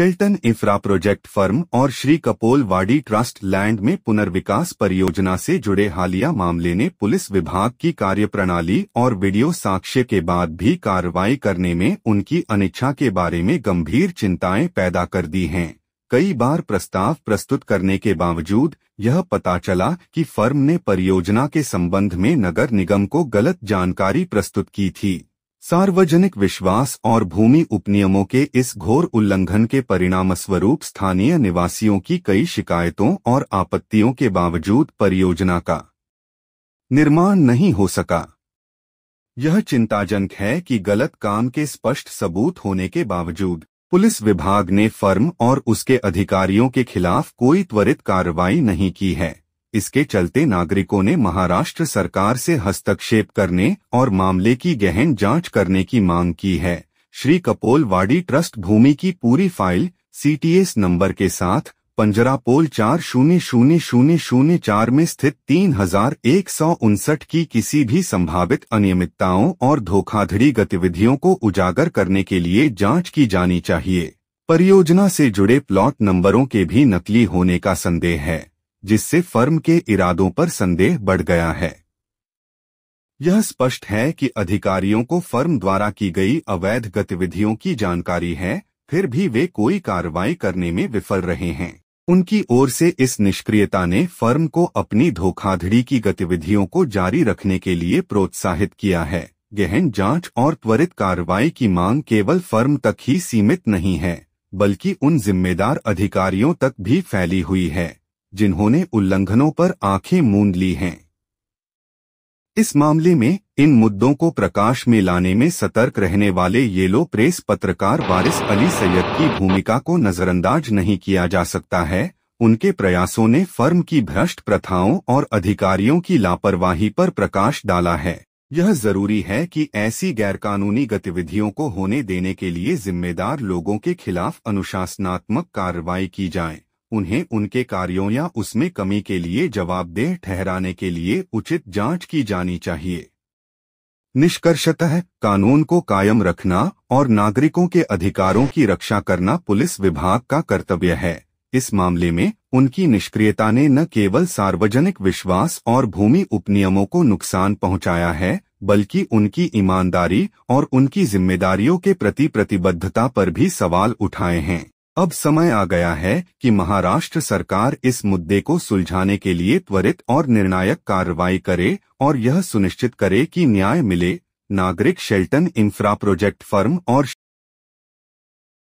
Shelton infra project firm और श्री कपोल वाडी ट्रस्ट लैंड में पुनर्विकास परियोजना से जुड़े हालिया मामले ने पुलिस विभाग की कार्यप्रणाली और वीडियो साक्ष्य के बाद भी कार्रवाई करने में उनकी अनिच्छा के बारे में गंभीर चिंताएं पैदा कर दी हैं कई बार प्रस्ताव प्रस्तुत करने के बावजूद यह पता चला कि फर्म ने परियोजना के संबंध में नगर निगम को गलत जानकारी प्रस्तुत की थी सार्वजनिक विश्वास और भूमि उपनियमों के इस घोर उल्लंघन के परिणामस्वरूप स्थानीय निवासियों की कई शिकायतों और आपत्तियों के बावजूद परियोजना का निर्माण नहीं हो सका यह चिंताजनक है कि गलत काम के स्पष्ट सबूत होने के बावजूद पुलिस विभाग ने फर्म और उसके अधिकारियों के खिलाफ कोई त्वरित कार्रवाई नहीं की है इसके चलते नागरिकों ने महाराष्ट्र सरकार से हस्तक्षेप करने और मामले की गहन जांच करने की मांग की है श्री कपोल वाडी ट्रस्ट भूमि की पूरी फाइल सीटीएस नंबर के साथ पंजरापोल चार शून्य शून्य शून्य शून्य चार में स्थित तीन हजार एक सौ उनसठ की किसी भी संभावित अनियमितताओं और धोखाधड़ी गतिविधियों को उजागर करने के लिए जांच की जानी चाहिए परियोजना से जुड़े प्लॉट नंबरों के भी नकली होने का संदेह है जिससे फर्म के इरादों पर संदेह बढ़ गया है यह स्पष्ट है कि अधिकारियों को फर्म द्वारा की गई अवैध गतिविधियों की जानकारी है फिर भी वे कोई कार्रवाई करने में विफल रहे हैं उनकी ओर से इस निष्क्रियता ने फर्म को अपनी धोखाधड़ी की गतिविधियों को जारी रखने के लिए प्रोत्साहित किया है गहन जांच और त्वरित कार्रवाई की मांग केवल फर्म तक ही सीमित नहीं है बल्कि उन जिम्मेदार अधिकारियों तक भी फैली हुई है जिन्होंने उल्लंघनों पर आंखें मूंद ली हैं इस मामले में इन मुद्दों को प्रकाश में लाने में सतर्क रहने वाले येलो प्रेस पत्रकार वारिस अली सैयद की भूमिका को नजरअंदाज नहीं किया जा सकता है उनके प्रयासों ने फर्म की भ्रष्ट प्रथाओं और अधिकारियों की लापरवाही पर प्रकाश डाला है यह जरूरी है कि ऐसी गैरकानूनी गतिविधियों को होने देने के लिए जिम्मेदार लोगों के खिलाफ अनुशासनात्मक कार्रवाई की जाए उन्हें उनके कार्यों या उसमें कमी के लिए जवाबदेह ठहराने के लिए उचित जांच की जानी चाहिए निष्कर्षतः कानून को कायम रखना और नागरिकों के अधिकारों की रक्षा करना पुलिस विभाग का कर्तव्य है इस मामले में उनकी निष्क्रियता ने न केवल सार्वजनिक विश्वास और भूमि उपनियमों को नुकसान पहुंचाया है बल्कि उनकी ईमानदारी और उनकी जिम्मेदारियों के प्रति प्रतिबद्धता पर भी सवाल उठाए हैं अब समय आ गया है कि महाराष्ट्र सरकार इस मुद्दे को सुलझाने के लिए त्वरित और निर्णायक कार्रवाई करे और यह सुनिश्चित करे कि न्याय मिले नागरिक शेल्टन इंफ्रा प्रोजेक्ट फर्म और